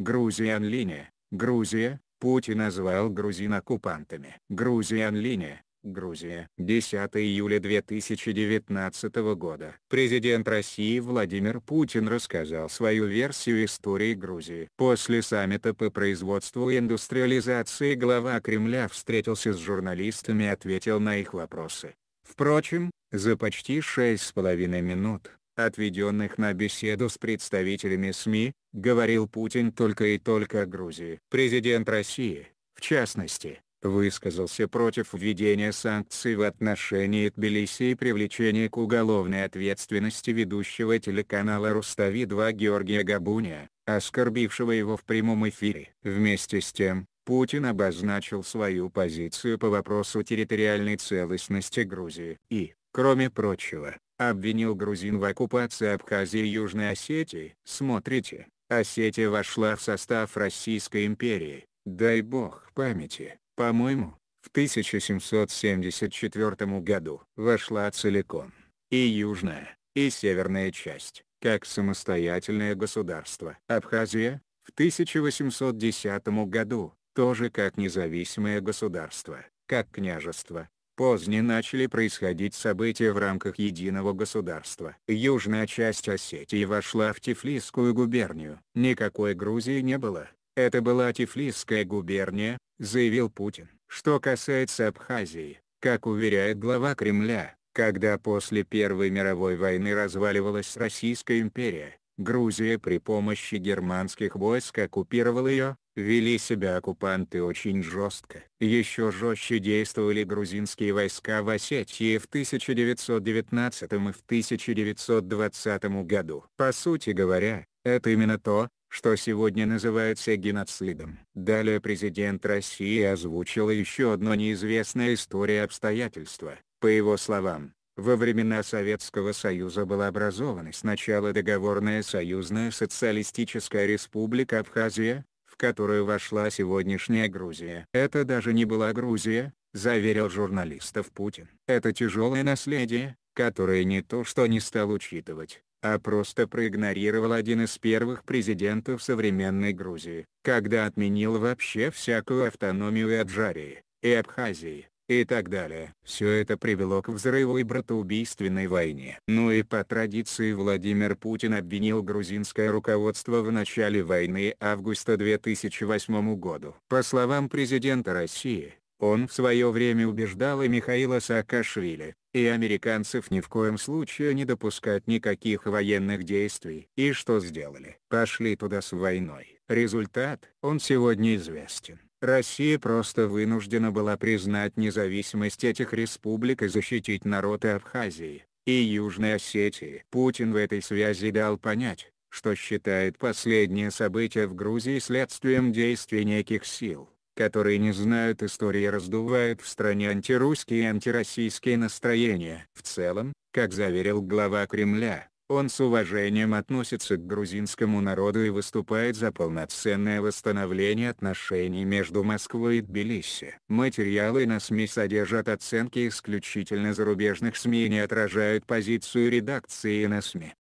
Грузия линия, Грузия, Путин назвал грузин оккупантами. Грузия линия, Грузия. 10 июля 2019 года. Президент России Владимир Путин рассказал свою версию истории Грузии. После саммита по производству и индустриализации глава Кремля встретился с журналистами и ответил на их вопросы. Впрочем, за почти 6,5 минут отведенных на беседу с представителями СМИ, говорил Путин только и только о Грузии. Президент России, в частности, высказался против введения санкций в отношении Тбилиси и привлечения к уголовной ответственности ведущего телеканала «Рустави-2» Георгия Габуния, оскорбившего его в прямом эфире. Вместе с тем, Путин обозначил свою позицию по вопросу территориальной целостности Грузии и, кроме прочего, обвинил грузин в оккупации Абхазии и Южной Осетии. Смотрите, Осетия вошла в состав Российской империи, дай бог памяти, по-моему, в 1774 году вошла целиком, и южная, и северная часть, как самостоятельное государство. Абхазия, в 1810 году, тоже как независимое государство, как княжество, Позднее начали происходить события в рамках единого государства. Южная часть Осетии вошла в Тифлисскую губернию. Никакой Грузии не было, это была Тифлисская губерния, заявил Путин. Что касается Абхазии, как уверяет глава Кремля, когда после Первой мировой войны разваливалась Российская империя, Грузия при помощи германских войск оккупировала ее, вели себя оккупанты очень жестко. Еще жестче действовали грузинские войска в Осетии в 1919 и в 1920 году. По сути говоря, это именно то, что сегодня называется геноцидом. Далее президент России озвучил еще одно неизвестное история обстоятельства. По его словам, во времена Советского Союза была образована сначала договорная союзная социалистическая республика Абхазия, в которую вошла сегодняшняя Грузия. Это даже не была Грузия, заверил журналистов Путин. Это тяжелое наследие, которое не то что не стал учитывать, а просто проигнорировал один из первых президентов современной Грузии, когда отменил вообще всякую автономию и Аджарии, и Абхазии и так далее. Все это привело к взрыву и братоубийственной войне. Ну и по традиции Владимир Путин обвинил грузинское руководство в начале войны августа 2008 году. По словам президента России, он в свое время убеждал и Михаила Саакашвили, и американцев ни в коем случае не допускать никаких военных действий. И что сделали? Пошли туда с войной. Результат, он сегодня известен. Россия просто вынуждена была признать независимость этих республик и защитить народы Абхазии и Южной Осетии. Путин в этой связи дал понять, что считает последнее событие в Грузии следствием действий неких сил, которые не знают истории и раздувают в стране антирусские и антироссийские настроения. В целом, как заверил глава Кремля, он с уважением относится к грузинскому народу и выступает за полноценное восстановление отношений между Москвой и Тбилиси. Материалы на СМИ содержат оценки исключительно зарубежных СМИ и не отражают позицию редакции на СМИ.